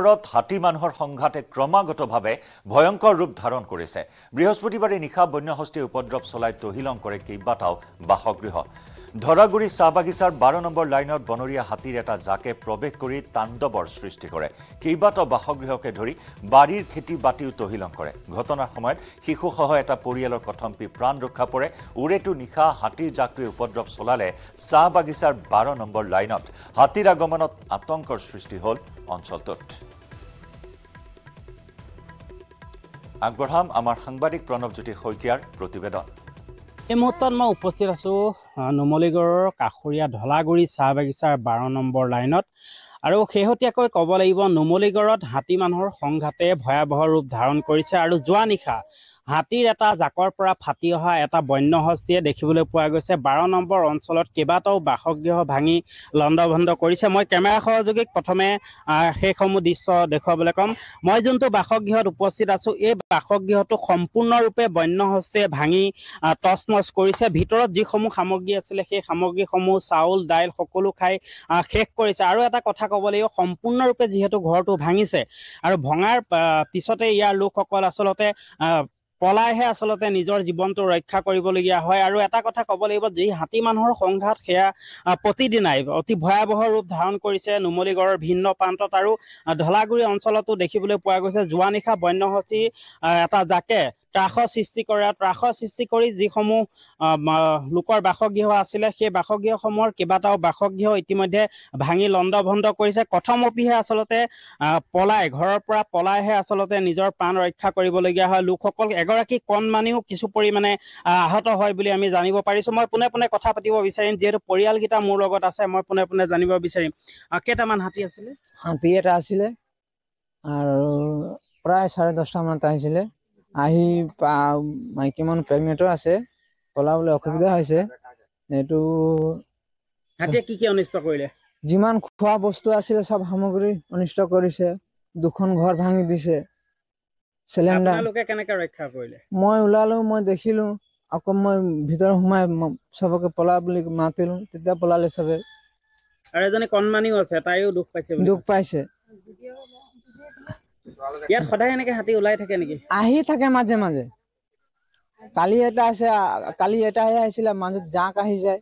ওপৰত হাতী মানুহৰ সংঘাতে ক্ৰমাগতভাৱে ভয়ংকৰ ৰূপ ধাৰণ কৰিছে বৃহস্পতিবাৰে নিশা বন্যহস্তীয়ে উপদ্ৰৱ চলাই তহিলং কৰে কেইবাটাও বাসগৃহ ধৰাগুৰি চাহ বাগিচাৰ বাৰ নম্বৰ লাইনত বনৰীয়া হাতীৰ এটা জাকে প্ৰৱেশ কৰি তাণ্ডৱৰ সৃষ্টি কৰে কেইবাটাও বাসগৃহকে ধৰি বাৰীৰ খেতি বাতিও তহিলং কৰে ঘটনাৰ সময়ত শিশুসহ এটা পৰিয়ালৰ কথম্পি প্ৰাণ ৰক্ষা পৰে উৰেটো নিশা হাতীৰ জাকটোৱে উপদ্ৰৱ চলালে চাহ বাগিচাৰ বাৰ নম্বৰ লাইনত হাতীৰ আগমনত আতংকৰ সৃষ্টি হ'ল অঞ্চলটোত আগবঢ়াম আমাৰ সাংবাদিক প্ৰণৱজ্যোতি শইকীয়াৰ প্ৰতিবেদন এই মুহূৰ্তত মই উপস্থিত আছো নুমলীগড়ৰ কাষৰীয়া ঢলাগুৰি চাহ বাগিচাৰ বাৰ নম্বৰ লাইনত আৰু শেহতীয়াকৈ ক'ব লাগিব নুমলীগড়ত হাতী মানুহৰ সংঘাতে ভয়াৱহ ৰূপ ধাৰণ কৰিছে আৰু যোৱা নিশা হাতীৰ এটা জাকৰ পৰা ফাটি অহা এটা বন্য হস্তিয়ে দেখিবলৈ পোৱা গৈছে বাৰ নম্বৰ অঞ্চলত কেইবাটাও বাসগৃহ ভাঙি লণ্ডভণ্ড কৰিছে মই কেমেৰা সহযোগীক প্ৰথমে সেইসমূহ দৃশ্য দেখুৱাবলৈ ক'ম মই যোনটো বাসগৃহত উপস্থিত আছোঁ এই বাসগৃহটো সম্পূৰ্ণৰূপে বন্য হস্তিয়ে ভাঙি টছ নছ কৰিছে ভিতৰত যিসমূহ সামগ্ৰী আছিলে সেই সামগ্ৰীসমূহ চাউল দাইল সকলো খাই শেষ কৰিছে আৰু এটা কথা ক'ব লাগিব সম্পূৰ্ণৰূপে যিহেতু ঘৰটো ভাঙিছে আৰু ভঙাৰ পিছতে ইয়াৰ লোকসকল আচলতে পলাইহে আচলতে নিজৰ জীৱনটো ৰক্ষা কৰিবলগীয়া হয় আৰু এটা কথা ক'ব লাগিব যি হাতী মানুহৰ সংঘাত সেয়া প্ৰতিদিনাই অতি ভয়াৱহ ৰূপ ধাৰণ কৰিছে নুমলীগড়ৰ ভিন্ন প্ৰান্তত আৰু ঢলাগুৰি অঞ্চলতো দেখিবলৈ পোৱা গৈছে যোৱা নিশা বন্যসচী এটা জাকে ত্ৰাসৰ সৃষ্টি কৰে আৰু ত্ৰাসৰ সৃষ্টি কৰি যিসমূহ লোকৰ বাসগৃহ আছিলে সেই বাসগৃহসমূহৰ কেইবাটাও বাসগৃহ ইতিমধ্যে ভাঙি লণ্ড ভণ্ড কৰিছে কথম আচলতে পলাই ঘৰৰ পৰা পলাইহে আচলতে নিজৰ প্ৰাণ ৰক্ষা কৰিবলগীয়া হয় লোকসকল এগৰাকী কণমানিও কিছু পৰিমাণে আহত হয় বুলি আমি জানিব পাৰিছোঁ মই পোনে পোনে কথা পাতিব বিচাৰিম যিহেতু পৰিয়ালকেইটা মোৰ লগত আছে মই পোনে পোনে জানিব বিচাৰিম কেইটামান হাতী আছিলে হাতী এটা আছিলে আৰু প্ৰায় চাৰে দহটামান আহিছিলে আহি মাইকী মানুহ প্ৰেগনেণ্টো আছে পলাবলৈ অসুবিধা হৈছে এইটো কি কি অনিষ্ট কৰিলে যিমান খোৱা বস্তু আছিলে চব সামগ্ৰী অনিষ্ট কৰিছে দুখন ঘৰ ভাঙি দিছে মই ওলালো মই দেখিলো আকৌ মই ভিতৰত সোমাই চবকে পলা বুলি মাতিলো তেতিয়া পলালে চবে আৰু এজনী কণমানিও আছে তাইও দুখ পাইছে দুখ পাইছে ইয়াত সদায় এনেকে হাতী ওলাই থাকে নেকি আহি থাকে মাজে মাজে কালি এটা আছে কালি এটাহে আহিছিলে মাজত জাক আহি যায়